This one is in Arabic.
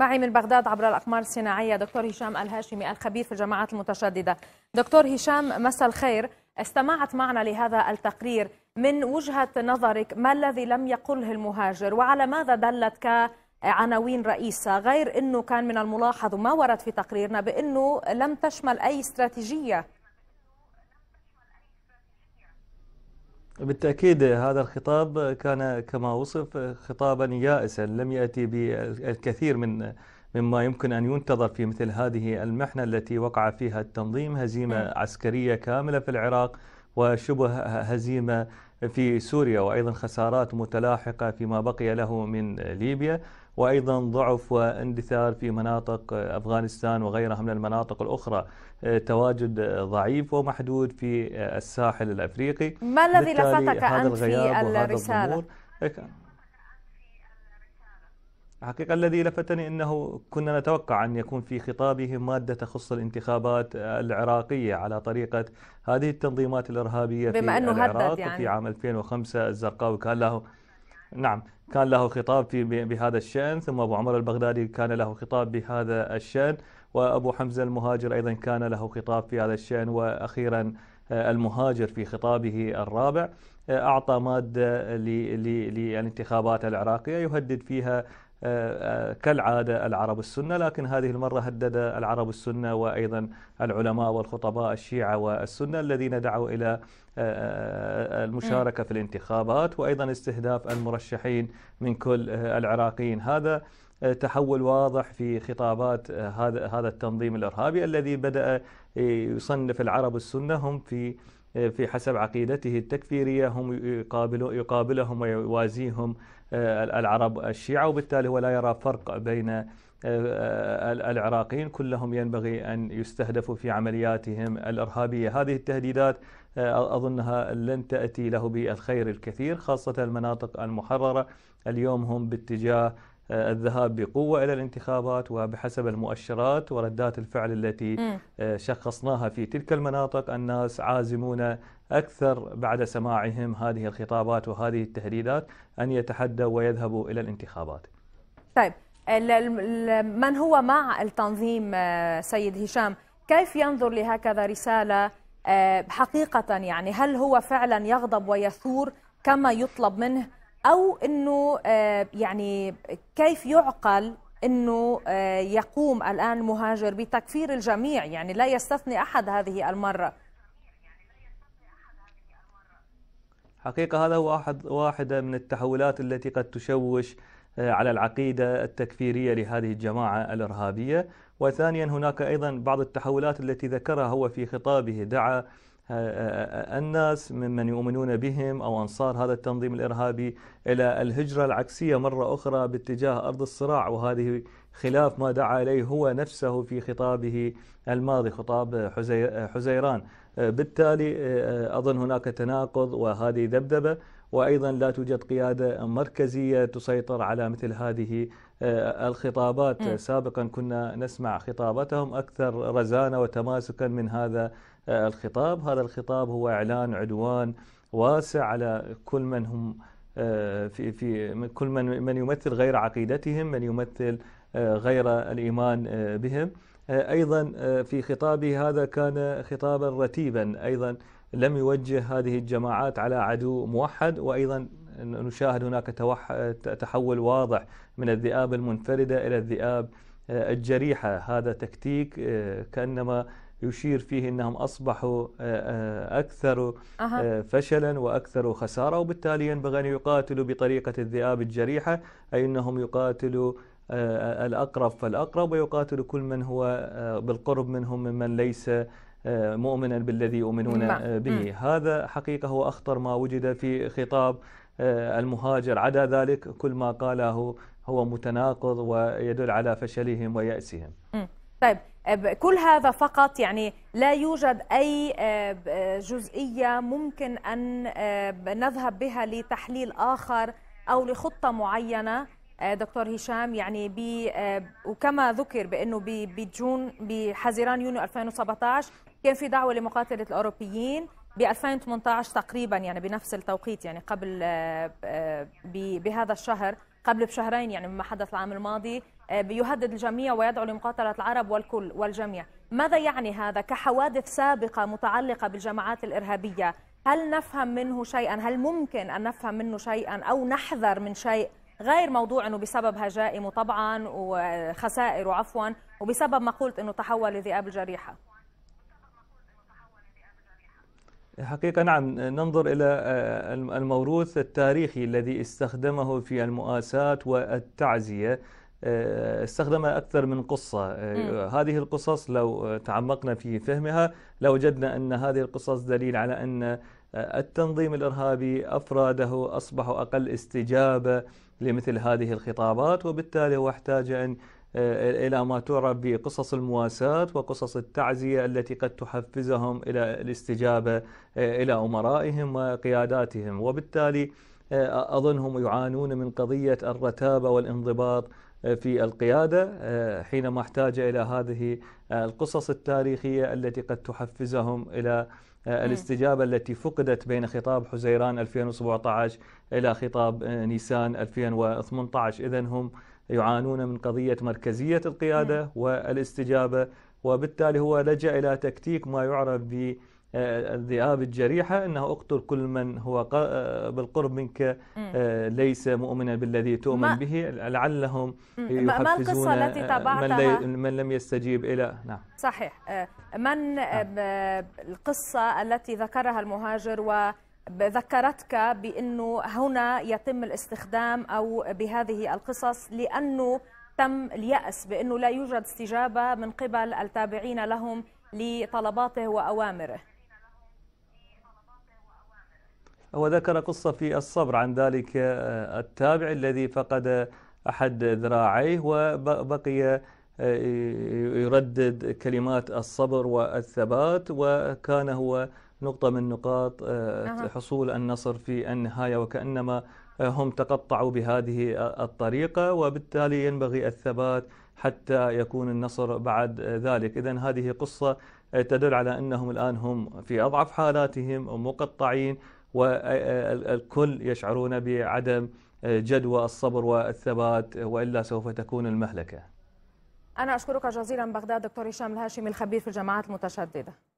معي من بغداد عبر الأقمار الصناعية دكتور هشام الهاشمي الخبير في الجماعات المتشددة دكتور هشام مساء الخير استمعت معنا لهذا التقرير من وجهة نظرك ما الذي لم يقله المهاجر وعلى ماذا دلت كعناوين رئيسة غير أنه كان من الملاحظ وما ورد في تقريرنا بأنه لم تشمل أي استراتيجية بالتأكيد هذا الخطاب كان كما وصف خطابا يائسا لم يأتي بالكثير من مما يمكن أن ينتظر في مثل هذه المحنة التي وقع فيها التنظيم هزيمة نعم. عسكرية كاملة في العراق وشبه هزيمة في سوريا وأيضا خسارات متلاحقة فيما بقي له من ليبيا وأيضا ضعف واندثار في مناطق أفغانستان وغيرها من المناطق الأخرى آه، تواجد ضعيف ومحدود في الساحل الأفريقي ما الذي لفتك أنت في الرسالة؟ حقيقة الذي لفتني أنه كنا نتوقع أن يكون في خطابه مادة تخص الانتخابات العراقية على طريقة هذه التنظيمات الإرهابية بما في أنه العراق يعني. في عام 2005 الزرقاوي كان له نعم كان له خطاب في بهذا الشأن ثم أبو عمر البغدادي كان له خطاب بهذا الشأن وأبو حمزة المهاجر أيضا كان له خطاب في هذا الشأن وأخيرا آه، المهاجر في خطابه الرابع آه، أعطى مادة للانتخابات العراقية يهدد فيها كالعادة العرب السنة لكن هذه المرة هدد العرب السنة وأيضا العلماء والخطباء الشيعة والسنة الذين دعوا إلى آه، آه، المشاركة في الانتخابات وأيضا استهداف المرشحين من كل آه، العراقيين هذا تحول واضح في خطابات هذا هذا التنظيم الارهابي الذي بدا يصنف العرب السنه هم في آه، في حسب عقيدته التكفيرية هم يقابلهم ويوازيهم آه، العرب الشيعة وبالتالي هو لا يرى فرق بين آه، العراقيين كلهم ينبغي أن يستهدفوا في عملياتهم الإرهابية هذه التهديدات أظنها لن تأتي له بالخير الكثير خاصة المناطق المحررة اليوم هم باتجاه الذهاب بقوة إلى الانتخابات وبحسب المؤشرات وردات الفعل التي شخصناها في تلك المناطق الناس عازمون أكثر بعد سماعهم هذه الخطابات وهذه التهديدات أن يتحدوا ويذهبوا إلى الانتخابات طيب من هو مع التنظيم آه، سيد هشام كيف ينظر لهكذا رسالة آه، حقيقة يعني هل هو فعلا يغضب ويثور كما يطلب منه او انه آه، يعني كيف يعقل انه آه، يقوم الان المهاجر بتكفير الجميع يعني لا يستثني احد هذه المره حقيقه هذا هو احد واحده من التحولات التي قد تشوش آه، على العقيده التكفيريه لهذه الجماعه الارهابيه وثانيا هناك ايضا بعض التحولات التي ذكرها هو في خطابه دعا آه، آه، آه، الناس ممن يؤمنون بهم أو أنصار هذا التنظيم الإرهابي إلى الهجرة العكسية مرة أخرى باتجاه أرض الصراع وهذه خلاف ما دعا إليه هو نفسه في خطابه الماضي خطاب حزيران بالتالي آه، أظن هناك تناقض وهذه ذبذبة وأيضا لا توجد قيادة مركزية تسيطر على مثل هذه آه، الخطابات م. سابقا كنا نسمع خطاباتهم أكثر رزانة وتماسكا من هذا آه، الخطاب هذا الخطاب هو إعلان عدوان واسع على كل من هم في في كل من من يمثل غير عقيدتهم من يمثل آه، غير الإيمان آه، بهم آه، أيضا في خطابه هذا كان خطابا رتيبا أيضا لم يوجه هذه الجماعات على عدو موحد وأيضا نشاهد هناك تحول واضح من الذئاب المنفردة إلى الذئاب الجريحة هذا تكتيك كأنما يشير فيه انهم اصبحوا اكثر فشلا واكثر خساره وبالتالي ينبغي ان يقاتلوا بطريقه الذئاب الجريحه اي انهم يقاتلوا آه، الأقرب فالأقرب ويقاتل كل من هو آه، بالقرب منهم ممن ليس آه، مؤمنا بالذي يؤمنون به هذا حقيقة هو أخطر ما وجد في خطاب المهاجر عدا ذلك كل ما قاله هو متناقض ويدل على فشلهم ويأسهم طيب كل هذا فقط يعني لا يوجد أي جزئية ممكن أن نذهب بها لتحليل آخر أو لخطة معينة آه، دكتور هشام يعني بي آه، وكما ذكر بانه بجون بحزيران يونيو 2017 كان في دعوه لمقاتله الاوروبيين ب 2018 تقريبا يعني بنفس التوقيت يعني قبل آه، بهذا الشهر قبل بشهرين يعني مما حدث العام الماضي بيهدد الجميع ويدعو لمقاتله العرب والكل والجميع، ماذا يعني هذا كحوادث سابقه متعلقه بالجماعات الارهابيه؟ هل نفهم منه شيئا؟ هل ممكن ان نفهم منه شيئا او نحذر من شيء غير موضوع أنه بسبب هجائمه طبعا وخسائره عفوا وبسبب مقولة أنه تحول لذئاب الجريحة حقيقة نعم ننظر إلى آه، الموروث التاريخي الذي استخدمه في المؤاساة والتعزية آه، استخدم أكثر من قصة آه، هذه القصص لو تعمقنا في فهمها لوجدنا أن هذه القصص دليل على أن التنظيم الإرهابي أفراده أصبحوا أقل استجابة لمثل هذه الخطابات وبالتالي هو احتاج أن آه، إلى ما تعرف بقصص المواساة وقصص التعزية التي قد تحفزهم إلى الاستجابة آه، إلى أمرائهم وقياداتهم وبالتالي آه، أظنهم يعانون من قضية الرتابة والانضباط في القيادة حينما احتاج إلى هذه القصص التاريخية التي قد تحفزهم إلى آه، الاستجابة التي فقدت بين خطاب حزيران 2017 إلى خطاب آه، نيسان 2018 إذا هم يعانون من قضية مركزية القيادة والاستجابة وبالتالي هو لجأ إلى تكتيك ما يعرف ب آه، الذئاب الجريحة أنه اقتل كل من هو آه، بالقرب منك آه، ليس مؤمنا بالذي تؤمن به لعلهم ما التي تابعتها من, من لم يستجيب إلى نعم صحيح من نعم. القصة التي ذكرها المهاجر و ذكرتك بأنه هنا يتم الاستخدام أو بهذه القصص لأنه تم اليأس بأنه لا يوجد استجابة من قبل التابعين لهم لطلباته وأوامره وذكر قصة في الصبر عن ذلك آه، التابع الذي فقد أحد ذراعيه وبقي آه، يردد كلمات الصبر والثبات وكان هو نقطة من نقاط آه، حصول النصر في النهاية وكأنما هم تقطعوا بهذه الطريقة وبالتالي ينبغي الثبات حتى يكون النصر بعد ذلك إذا هذه قصة تدل على أنهم الآن هم في أضعف حالاتهم ومقطعين والكل يشعرون بعدم آه، جدوى الصبر والثبات والا سوف تكون المهلكه. انا اشكرك جزيلا بغداد دكتور هشام الهاشمي الخبير في الجماعات المتشدده.